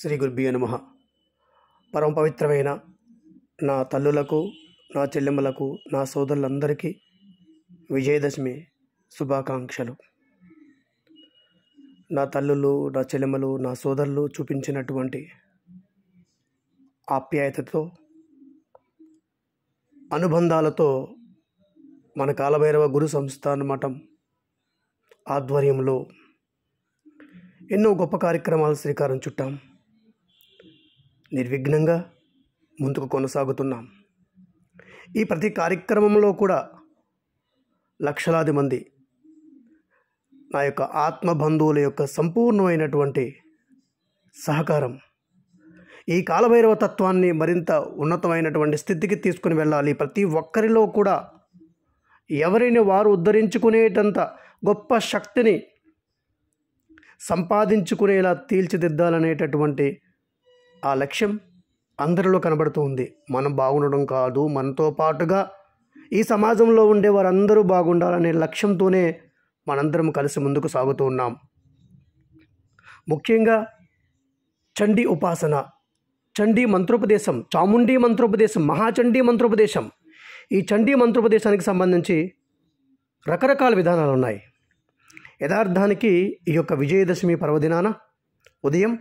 శ్రీ గురుబీ నమ పరమ పవిత్రమైన నా తల్లులకు నా చెల్లెమ్మలకు నా సోదరులందరికీ విజయదశమి శుభాకాంక్షలు నా తల్లులు నా చెల్లెమ్మలు నా సోదరులు చూపించినటువంటి ఆప్యాయతతో అనుబంధాలతో మన కాలభైరవ గురు సంస్థాన మఠం ఆధ్వర్యంలో ఎన్నో గొప్ప కార్యక్రమాలు శ్రీకారం చుట్టాం నిర్విఘ్నంగా ముందుకు కొనసాగుతున్నాం ఈ ప్రతి కార్యక్రమంలో కూడా లక్షలాది మంది నా యొక్క ఆత్మ బంధువుల యొక్క సంపూర్ణమైనటువంటి సహకారం ఈ కాలభైరవ తత్వాన్ని మరింత ఉన్నతమైనటువంటి స్థితికి తీసుకుని వెళ్ళాలి ప్రతి ఒక్కరిలో కూడా ఎవరిని వారు ఉద్ధరించుకునేటంత గొప్ప శక్తిని సంపాదించుకునేలా తీర్చిదిద్దాలనేటటువంటి ఆ లక్ష్యం అందరిలో కనబడుతూ ఉంది మనం బాగుండడం కాదు మనతో పాటుగా ఈ సమాజంలో ఉండే వారందరూ బాగుండాలనే లక్ష్యంతోనే మనందరం కలిసి ముందుకు సాగుతూ ఉన్నాం ముఖ్యంగా చండీ ఉపాసన చండీ మంత్రోపదేశం చాముండీ మంత్రోపదేశం మహాచండీ మంత్రోపదేశం ఈ చండీ మంత్రోపదేశానికి సంబంధించి రకరకాల విధానాలు ఉన్నాయి యథార్థానికి ఈ యొక్క విజయదశమి పర్వదినాన ఉదయం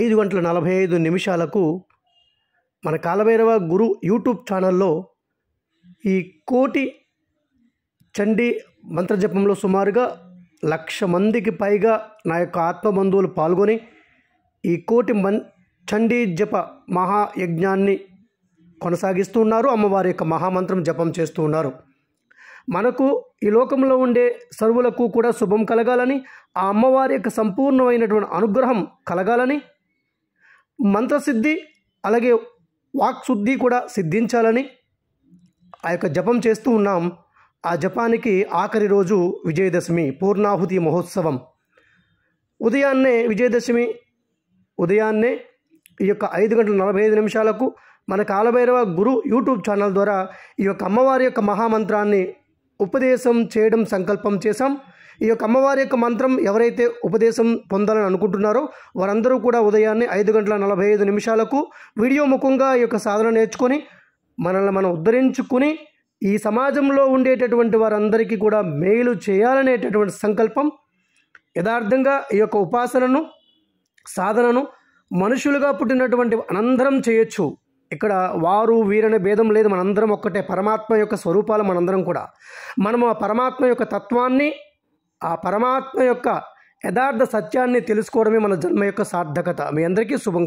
ఐదు గంటల నలభై ఐదు నిమిషాలకు మన కాలభైరవ గురు యూట్యూబ్ ఛానల్లో ఈ కోటి చండీ మంత్రజపంలో సుమారుగా లక్ష మందికి పైగా నా యొక్క ఆత్మబంధువులు పాల్గొని ఈ కోటి మన్ చండీ జప మహాయజ్ఞాన్ని కొనసాగిస్తూ ఉన్నారు అమ్మవారి యొక్క మహామంత్రం జపం చేస్తూ ఉన్నారు మనకు ఈ లోకంలో ఉండే సర్వులకు కూడా శుభం కలగాలని ఆ అమ్మవారి యొక్క సంపూర్ణమైనటువంటి అనుగ్రహం కలగాలని మంత్రసిద్ధి అలాగే వాక్శుద్ధి కూడా సిద్ధించాలని ఆ యొక్క జపం చేస్తూ ఉన్నాం ఆ జపానికి ఆఖరి రోజు విజయదశమి పూర్ణాహుతి మహోత్సవం ఉదయాన్నే విజయదశమి ఉదయాన్నే ఈ యొక్క ఐదు గంటల నలభై ఐదు నిమిషాలకు మన కాలభైరవ గురు యూట్యూబ్ ఛానల్ ద్వారా ఈ యొక్క అమ్మవారి యొక్క మహామంత్రాన్ని ఉపదేశం చేయడం సంకల్పం చేశాం ఈ యొక్క అమ్మవారి యొక్క మంత్రం ఎవరైతే ఉపదేశం పొందాలని అనుకుంటున్నారో వారందరూ కూడా ఉదయాన్నే ఐదు గంటల నలభై ఐదు నిమిషాలకు వీడియో ముఖంగా ఈ యొక్క సాధన నేర్చుకొని మనల్ని మనం ఉద్ధరించుకుని ఈ సమాజంలో ఉండేటటువంటి వారందరికీ కూడా మేలు చేయాలనేటటువంటి సంకల్పం యథార్థంగా ఈ యొక్క ఉపాసనను సాధనను మనుషులుగా పుట్టినటువంటి అనందరం చేయొచ్చు ఇక్కడ వారు వీరనే భేదం లేదు మనందరం ఒక్కటే పరమాత్మ యొక్క స్వరూపాలు మనందరం కూడా మనము ఆ పరమాత్మ యొక్క తత్వాన్ని ఆ పరమాత్మ యొక్క యథార్థ సత్యాన్ని తెలుసుకోవడమే మన జన్మ యొక్క సార్థకత మీ అందరికీ శుభం